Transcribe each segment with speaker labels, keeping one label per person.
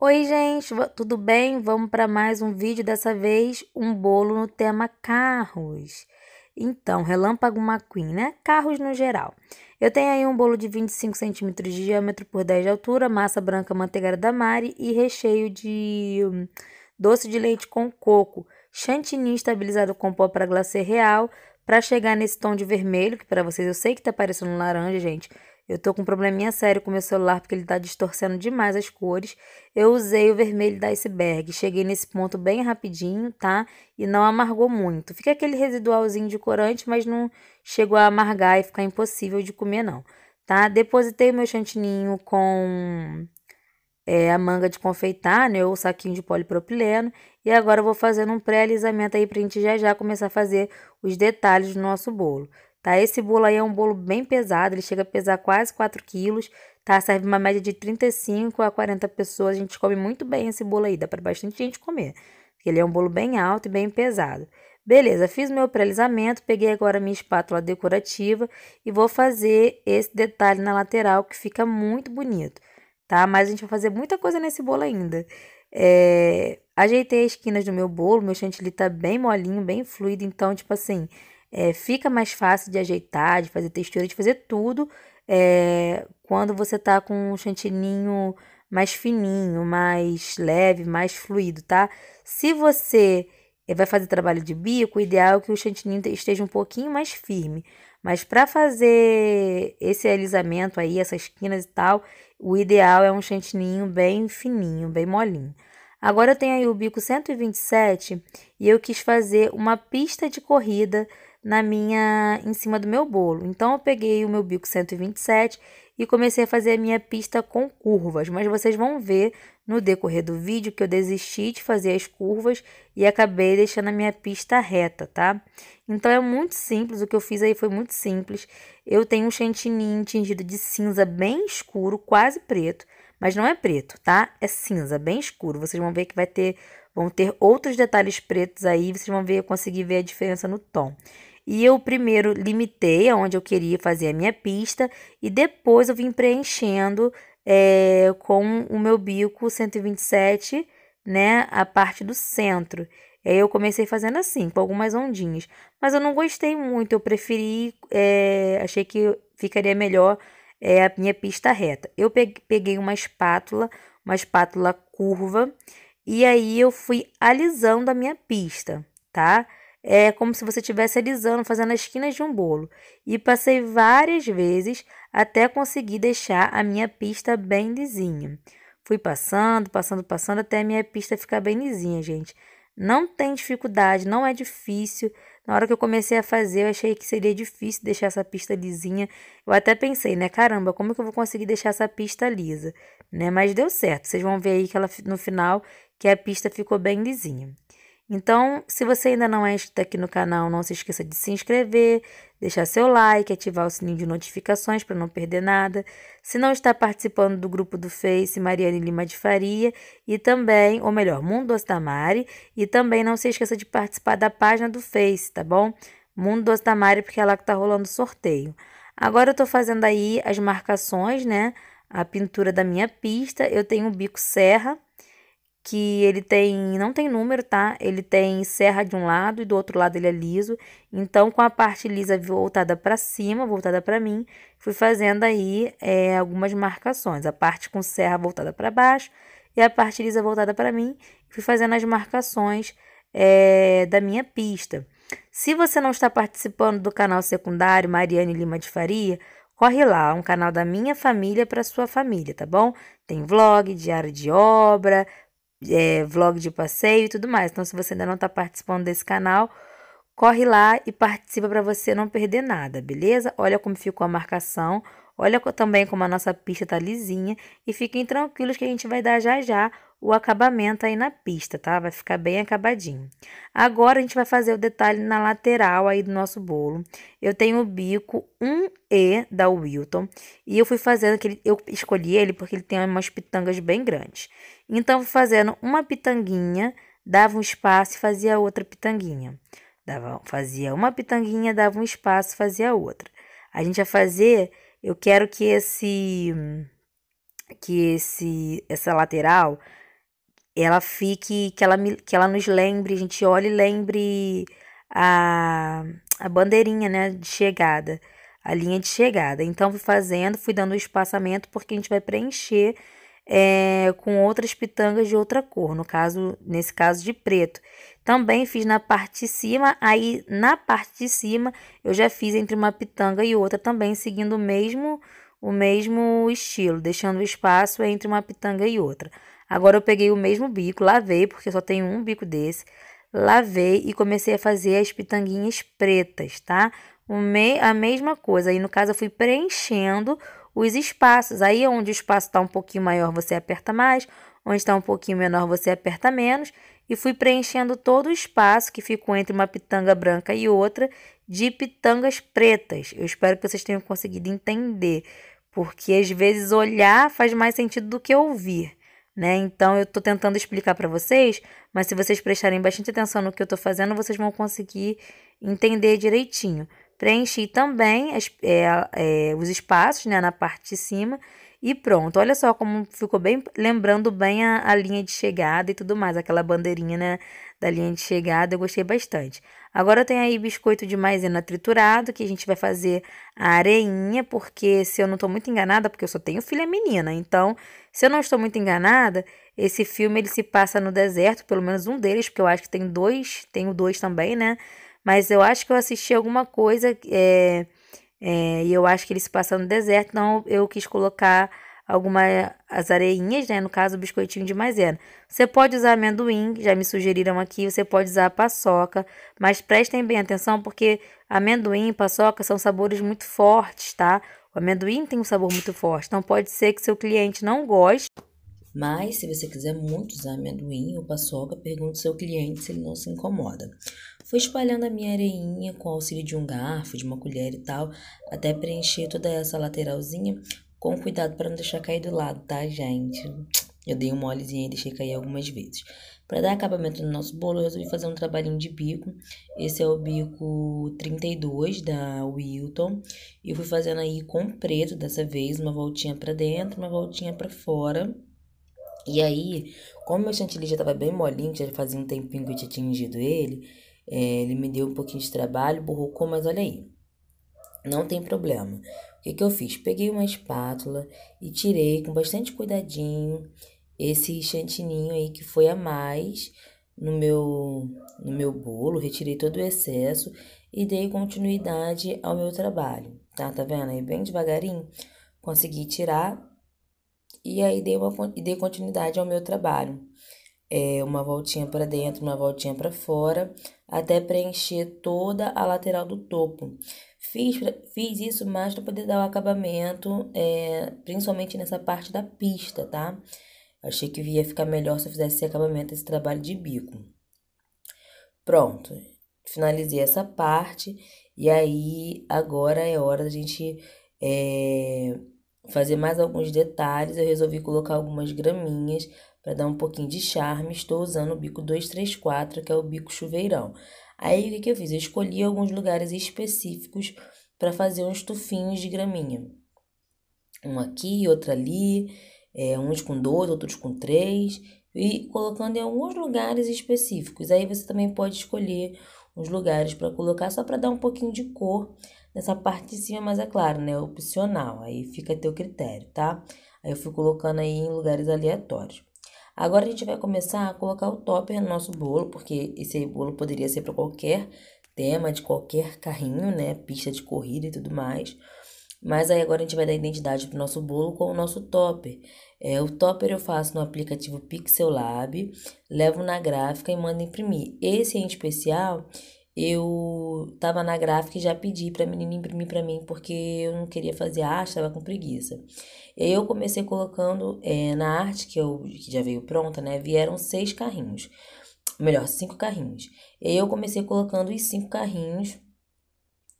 Speaker 1: Oi, gente, tudo bem? Vamos para mais um vídeo, dessa vez um bolo no tema carros. Então, Relâmpago McQueen, né? Carros no geral. Eu tenho aí um bolo de 25 centímetros de diâmetro por 10 de altura, massa branca manteigada da Mari e recheio de hum, doce de leite com coco, chantilly estabilizado com pó para glacê real, para chegar nesse tom de vermelho, que para vocês eu sei que tá parecendo laranja, gente, eu tô com um probleminha sério com meu celular porque ele tá distorcendo demais as cores. Eu usei o vermelho da iceberg. Cheguei nesse ponto bem rapidinho, tá? E não amargou muito. Fica aquele residualzinho de corante, mas não chegou a amargar e ficar impossível de comer, não. Tá? Depositei o meu chantininho com é, a manga de confeitar, né? Ou o saquinho de polipropileno. E agora eu vou fazendo um pré-alisamento aí pra gente já já começar a fazer os detalhes do nosso bolo tá? Esse bolo aí é um bolo bem pesado, ele chega a pesar quase 4 quilos, tá? Serve uma média de 35 a 40 pessoas, a gente come muito bem esse bolo aí, dá para bastante gente comer. Ele é um bolo bem alto e bem pesado. Beleza, fiz meu pré-alisamento, peguei agora minha espátula decorativa e vou fazer esse detalhe na lateral que fica muito bonito, tá? Mas a gente vai fazer muita coisa nesse bolo ainda. É... Ajeitei as esquinas do meu bolo, meu chantilly tá bem molinho, bem fluido, então, tipo assim, é, fica mais fácil de ajeitar, de fazer textura, de fazer tudo é, quando você tá com um chantininho mais fininho, mais leve, mais fluido, tá? Se você eh, vai fazer trabalho de bico, o ideal é que o chantininho esteja um pouquinho mais firme. Mas para fazer esse alisamento aí, essas esquinas e tal, o ideal é um chantininho bem fininho, bem molinho. Agora eu tenho aí o bico 127 e eu quis fazer uma pista de corrida na minha em cima do meu bolo. Então eu peguei o meu bico 127 e comecei a fazer a minha pista com curvas, mas vocês vão ver no decorrer do vídeo que eu desisti de fazer as curvas e acabei deixando a minha pista reta, tá? Então é muito simples, o que eu fiz aí foi muito simples. Eu tenho um chantininho tingido de cinza bem escuro, quase preto, mas não é preto, tá? É cinza, bem escuro. Vocês vão ver que vai ter, vão ter outros detalhes pretos aí, vocês vão ver, conseguir ver a diferença no tom. E eu primeiro limitei aonde eu queria fazer a minha pista e depois eu vim preenchendo é, com o meu bico 127, né, a parte do centro. Aí eu comecei fazendo assim, com algumas ondinhas. Mas eu não gostei muito, eu preferi, é, achei que ficaria melhor é, a minha pista reta. Eu peguei uma espátula, uma espátula curva, e aí eu fui alisando a minha pista, tá? é como se você estivesse alisando, fazendo as esquinas de um bolo. E passei várias vezes até conseguir deixar a minha pista bem lisinha. Fui passando, passando, passando até a minha pista ficar bem lisinha, gente. Não tem dificuldade, não é difícil. Na hora que eu comecei a fazer, eu achei que seria difícil deixar essa pista lisinha. Eu até pensei, né, caramba, como que eu vou conseguir deixar essa pista lisa, né? Mas deu certo. Vocês vão ver aí que ela no final que a pista ficou bem lisinha. Então, se você ainda não é inscrito aqui no canal, não se esqueça de se inscrever, deixar seu like, ativar o sininho de notificações para não perder nada. Se não está participando do grupo do Face Mariane Lima de Faria e também, ou melhor, Mundo Ostamari, e também não se esqueça de participar da página do Face, tá bom? Mundo Ostamari, porque é lá que tá rolando o sorteio. Agora eu tô fazendo aí as marcações, né? A pintura da minha pista, eu tenho o bico serra, que ele tem, não tem número, tá? Ele tem serra de um lado e do outro lado ele é liso. Então, com a parte lisa voltada para cima, voltada para mim, fui fazendo aí é, algumas marcações. A parte com serra voltada para baixo e a parte lisa voltada para mim, fui fazendo as marcações é, da minha pista. Se você não está participando do canal secundário Mariane Lima de Faria, corre lá, é um canal da minha família para sua família, tá bom? Tem vlog, diário de obra, é, vlog de passeio e tudo mais. Então, se você ainda não está participando desse canal, corre lá e participa para você não perder nada, beleza? Olha como ficou a marcação, olha também como a nossa pista tá lisinha e fiquem tranquilos que a gente vai dar já já o acabamento aí na pista, tá? Vai ficar bem acabadinho. Agora a gente vai fazer o detalhe na lateral aí do nosso bolo. Eu tenho o bico 1E da Wilton e eu fui fazendo aquele, eu escolhi ele porque ele tem umas pitangas bem grandes. Então, fazendo uma pitanguinha, dava um espaço e fazia outra pitanguinha. Dava, fazia uma pitanguinha, dava um espaço, fazia outra. A gente vai fazer, eu quero que esse que esse essa lateral ela fique, que ela que ela nos lembre, a gente olhe e lembre a a bandeirinha, né, de chegada, a linha de chegada. Então fui fazendo, fui dando o um espaçamento porque a gente vai preencher é, com outras pitangas de outra cor, no caso, nesse caso de preto. Também fiz na parte de cima, aí na parte de cima eu já fiz entre uma pitanga e outra também, seguindo o mesmo, o mesmo estilo, deixando o espaço entre uma pitanga e outra. Agora eu peguei o mesmo bico, lavei, porque só tenho um bico desse, lavei e comecei a fazer as pitanguinhas pretas, tá? O me a mesma coisa, aí no caso eu fui preenchendo os espaços. Aí é onde o espaço está um pouquinho maior, você aperta mais, onde está um pouquinho menor, você aperta menos. E fui preenchendo todo o espaço que ficou entre uma pitanga branca e outra de pitangas pretas. Eu espero que vocês tenham conseguido entender, porque às vezes olhar faz mais sentido do que ouvir. Né? Então eu estou tentando explicar para vocês, mas se vocês prestarem bastante atenção no que eu estou fazendo, vocês vão conseguir entender direitinho. Preenchi também as, é, é, os espaços né, na parte de cima e pronto. Olha só como ficou bem, lembrando bem a, a, linha de chegada e tudo mais, aquela bandeirinha né, da linha de chegada, eu gostei bastante. Agora eu tenho aí biscoito de maisena triturado, que a gente vai fazer a areinha, porque se eu não estou muito enganada, porque eu só tenho filha menina, então se eu não estou muito enganada, esse filme ele se passa no deserto, pelo menos um deles, porque eu acho que tem dois, tem dois também, né? Mas eu acho que eu assisti alguma coisa é, é, e eu acho que ele se passa no deserto, então eu quis colocar algumas as areinhas, né? No caso, o biscoitinho de maisena. Você pode usar amendoim, já me sugeriram aqui, você pode usar paçoca, mas prestem bem atenção porque amendoim e paçoca são sabores muito fortes, tá? O amendoim tem um sabor muito forte, então pode ser que seu cliente não goste. Mas se você
Speaker 2: quiser muito usar amendoim ou paçoca, pergunte ao seu cliente se ele não se incomoda.
Speaker 1: Fui espalhando a
Speaker 2: minha areinha com auxílio de um garfo, de uma colher e tal, até preencher toda essa lateralzinha com cuidado para não deixar cair do lado, tá, gente? Eu dei um molezinho e deixei cair algumas vezes. Para dar acabamento no nosso bolo, eu resolvi fazer um trabalhinho de bico. Esse é o bico 32 da Wilton. E eu fui fazendo aí com preto dessa vez, uma voltinha para dentro, uma voltinha para fora. E aí, como meu chantilly já tava bem molinho, já fazia um tempinho que eu tinha tingido ele, é, ele me deu um pouquinho de trabalho, borrocou, mas olha aí, não tem problema. O que, que eu fiz? Peguei uma espátula e tirei com bastante cuidadinho esse chantininho aí que foi a mais no meu, no meu bolo, retirei todo o excesso e dei continuidade ao meu trabalho, tá? Tá vendo? Aí bem devagarinho consegui tirar e aí dei, uma, dei continuidade ao meu trabalho é, uma voltinha para dentro, uma voltinha para fora, até preencher toda a lateral do topo. Fiz, fiz isso mais para poder dar o acabamento, é, principalmente nessa parte da pista, tá? Achei que ia ficar melhor se eu fizesse esse acabamento, esse trabalho de bico. Pronto, finalizei essa parte e aí agora é hora da gente é, fazer mais alguns detalhes. Eu resolvi colocar algumas graminhas para dar um pouquinho de charme, estou usando o bico 234, que é o bico chuveirão. Aí, o que, que eu fiz? Eu escolhi alguns lugares específicos para fazer uns tufinhos de graminha. Um aqui, outro ali, é, uns com dois, outros com três, e colocando em alguns lugares específicos. Aí você também pode escolher uns lugares para colocar só para dar um pouquinho de cor nessa parte de cima, mas é claro, né? É opcional, aí fica a teu critério, tá? Aí eu fui colocando aí em lugares aleatórios. Agora a gente vai começar a colocar o topper no nosso bolo, porque esse bolo poderia ser para qualquer tema, de qualquer carrinho, né? Pista de corrida e tudo mais. Mas aí agora a gente vai dar identidade para o nosso bolo com o nosso topper. É, o topper eu faço no aplicativo Pixel Lab, levo na gráfica e mando imprimir. Esse em especial eu tava na gráfica e já pedi pra menina imprimir para mim, porque eu não queria fazer arte, tava com preguiça. Eu comecei colocando é, na arte, que, eu, que já veio pronta, né? Vieram seis carrinhos. Melhor, cinco carrinhos. Eu comecei colocando os cinco carrinhos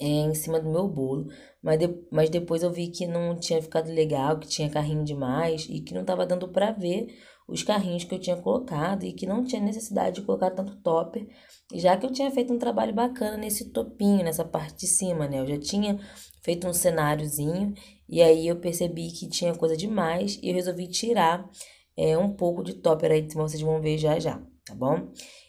Speaker 2: é, em cima do meu bolo, mas, de, mas depois eu vi que não tinha ficado legal, que tinha carrinho demais e que não estava dando para ver os carrinhos que eu tinha colocado e que não tinha necessidade de colocar tanto topper, já que eu tinha feito um trabalho bacana nesse topinho, nessa parte de cima, né? Eu já tinha feito um cenáriozinho e aí eu percebi que tinha coisa demais e eu resolvi tirar é, um pouco de topper aí, então vocês vão ver já já, tá bom?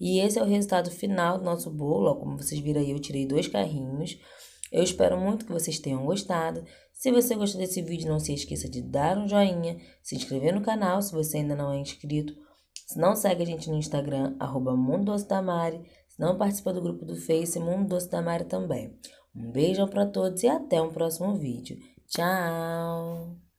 Speaker 2: E esse é o resultado final do nosso bolo, ó, como vocês viram aí, eu tirei dois carrinhos eu espero muito que vocês tenham gostado. Se você gostou desse vídeo, não se esqueça de dar um joinha, se inscrever no canal se você ainda não é inscrito. Se não segue a gente no Instagram, arroba Se não participa do grupo do Face, Mundo Doce também. Um beijão para todos e até um próximo vídeo. Tchau!